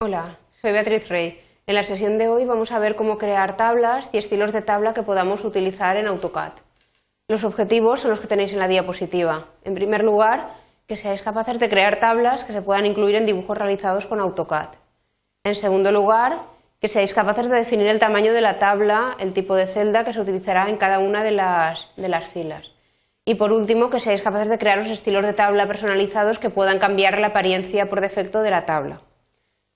Hola, soy Beatriz Rey. En la sesión de hoy vamos a ver cómo crear tablas y estilos de tabla que podamos utilizar en AutoCAD. Los objetivos son los que tenéis en la diapositiva. En primer lugar, que seáis capaces de crear tablas que se puedan incluir en dibujos realizados con AutoCAD. En segundo lugar, que seáis capaces de definir el tamaño de la tabla, el tipo de celda que se utilizará en cada una de las, filas. Y por último, que seáis capaces de crear los estilos de tabla personalizados que puedan cambiar la apariencia por defecto de la tabla.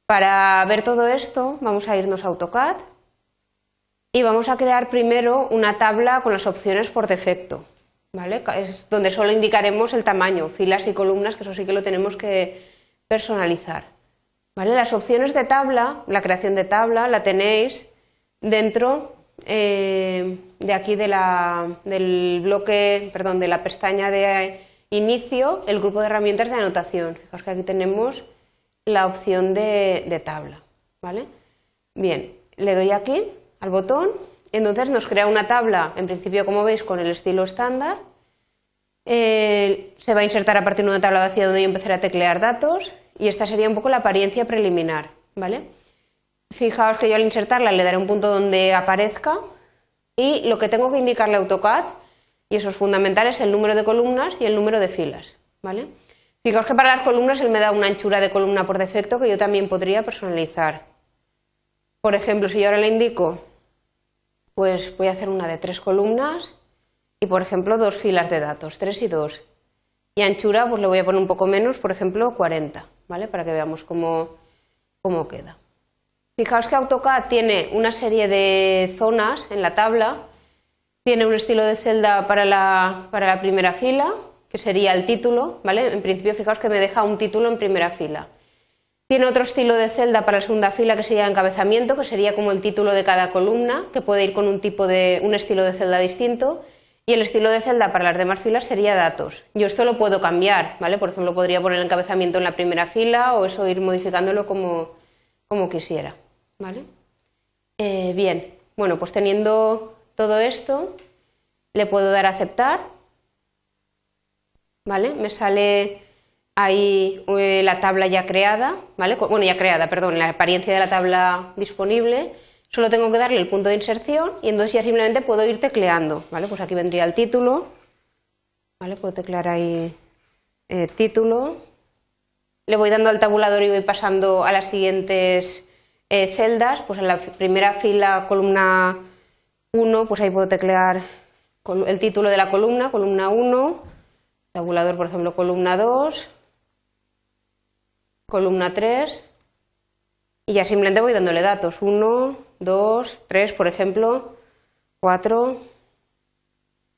Para ver todo esto vamos a irnos a AutoCAD y vamos a crear primero una tabla con las opciones por defecto, Es donde solo indicaremos el tamaño, filas y columnas, que eso sí que lo tenemos que personalizar. Las opciones de tabla, la creación de tabla, la tenéis dentro eh, de aquí del bloque, perdón, de la pestaña de inicio, el grupo de herramientas de anotación. Fijaos que aquí tenemos la opción de, tabla. ¿Vale? Bien, le doy aquí al botón, entonces nos crea una tabla, en principio como veis, con el estilo estándar. Eh, se va a insertar a partir de una tabla vacía donde yo empezaré a teclear datos y esta sería un poco la apariencia preliminar, ¿vale? Fijaos que yo al insertarla le daré un punto donde aparezca y lo que tengo que indicarle a AutoCAD, y eso es fundamental, es el número de columnas y el número de filas, ¿vale? Fijaos que para las columnas él me da una anchura de columna por defecto que yo también podría personalizar. Por ejemplo, si yo ahora le indico, pues voy a hacer una de tres columnas y, por ejemplo, dos filas de datos, tres y dos. Y anchura, pues le voy a poner un poco menos, por ejemplo, 40, ¿vale? Para que veamos cómo, queda. Fijaos que AutoCAD tiene una serie de zonas en la tabla, tiene un estilo de celda para la primera fila, que sería el título, ¿vale? En principio, fijaos que me deja un título en primera fila. Tiene otro estilo de celda para la segunda fila que sería encabezamiento, que sería como el título de cada columna, que puede ir con un tipo de un estilo de celda distinto, y el estilo de celda para las demás filas sería datos. Yo esto lo puedo cambiar, ¿vale? Por ejemplo, podría poner el encabezamiento en la primera fila o eso ir modificándolo como, quisiera, ¿vale? Eh, bien, bueno, pues teniendo todo esto, le puedo dar a aceptar ¿vale? Me sale ahí eh, la tabla ya creada, ¿vale? Bueno, ya creada, perdón, la apariencia de la tabla disponible. Solo tengo que darle el punto de inserción y entonces ya simplemente puedo ir tecleando, ¿vale? Pues aquí vendría el título, ¿vale? Puedo teclear ahí eh, título. Le voy dando al tabulador y voy pasando a las siguientes eh, celdas, pues en la primera fila, columna 1, pues ahí puedo teclear el título de la columna, columna 1, tabulador, por ejemplo, columna 2, columna 3, y ya simplemente voy dándole datos, 1, 2, 3, por ejemplo, 4,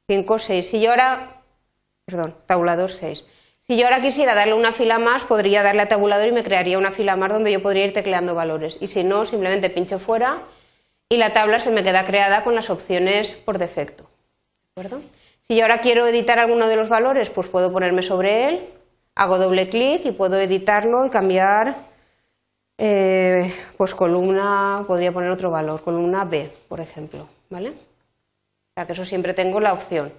5, 6. Si yo ahora, perdón, tabulador 6. Si yo ahora quisiera darle una fila más, podría darle a tabulador y me crearía una fila más donde yo podría ir tecleando valores. Y si no, simplemente pincho fuera y la tabla se me queda creada con las opciones por defecto. ¿De acuerdo? Si yo ahora quiero editar alguno de los valores, pues puedo ponerme sobre él, hago doble clic y puedo editarlo y cambiar eh, pues columna, podría poner otro valor, columna B, por ejemplo, ¿vale? O sea que eso siempre tengo la opción.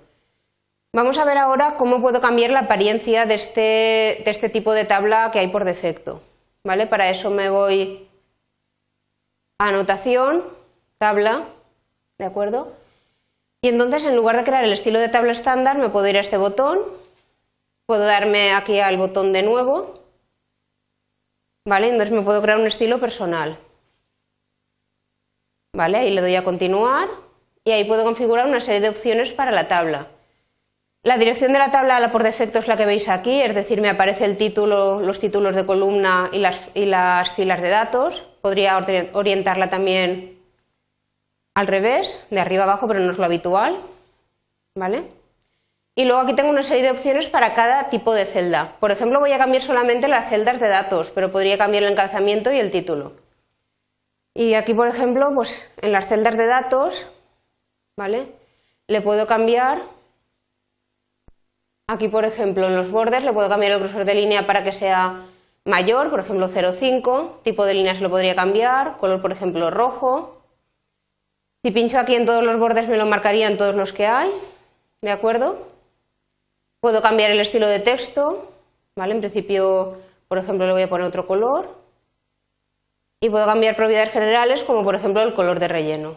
Vamos a ver ahora cómo puedo cambiar la apariencia de este, de este tipo de tabla que hay por defecto, ¿vale? Para eso me voy a anotación, tabla, ¿de acuerdo? Y entonces, en lugar de crear el estilo de tabla estándar, me puedo ir a este botón, puedo darme aquí al botón de nuevo, ¿vale? Entonces me puedo crear un estilo personal. ¿Vale? Ahí le doy a continuar y ahí puedo configurar una serie de opciones para la tabla. La dirección de la tabla la por defecto es la que veis aquí, es decir, me aparece el título, los títulos de columna y las, y las filas de datos. Podría orientarla también al revés, de arriba abajo, pero no es lo habitual. ¿Vale? Y luego aquí tengo una serie de opciones para cada tipo de celda. Por ejemplo, voy a cambiar solamente las celdas de datos, pero podría cambiar el encabezamiento y el título. Y aquí, por ejemplo, pues, en las celdas de datos, ¿vale? Le puedo cambiar Aquí, por ejemplo, en los bordes le puedo cambiar el grosor de línea para que sea mayor, por ejemplo 0,5, tipo de líneas lo podría cambiar, color, por ejemplo, rojo, si pincho aquí en todos los bordes me lo marcarían todos los que hay, ¿de acuerdo? Puedo cambiar el estilo de texto, ¿vale? En principio, por ejemplo, le voy a poner otro color. Y puedo cambiar propiedades generales, como por ejemplo el color de relleno,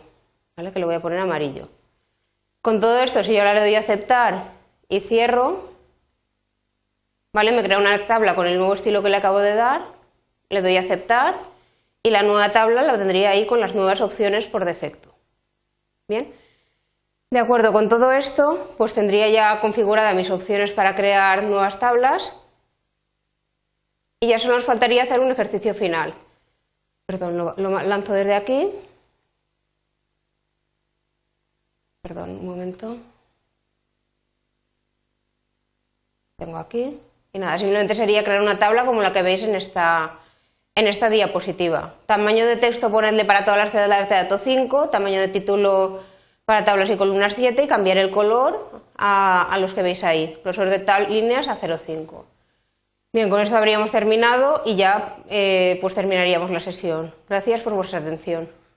¿vale? Que le voy a poner amarillo. Con todo esto, si yo ahora le doy a aceptar y cierro, ¿vale? Me crea una tabla con el nuevo estilo que le acabo de dar, le doy a aceptar y la nueva tabla la tendría ahí con las nuevas opciones por defecto. Bien. De acuerdo con todo esto, pues tendría ya configurada mis opciones para crear nuevas tablas y ya solo nos faltaría hacer un ejercicio final. Perdón, lo, lo lanzo desde aquí. Perdón, un momento. Tengo aquí. Y nada, simplemente sería crear una tabla como la que veis en esta, en esta diapositiva. Tamaño de texto ponedle para todas las celdas de dato 5, tamaño de título para tablas y columnas 7 y cambiar el color a, los que veis ahí, grosor de tal líneas a 0,5. Bien, con esto habríamos terminado y ya eh, pues terminaríamos la sesión. Gracias por vuestra atención.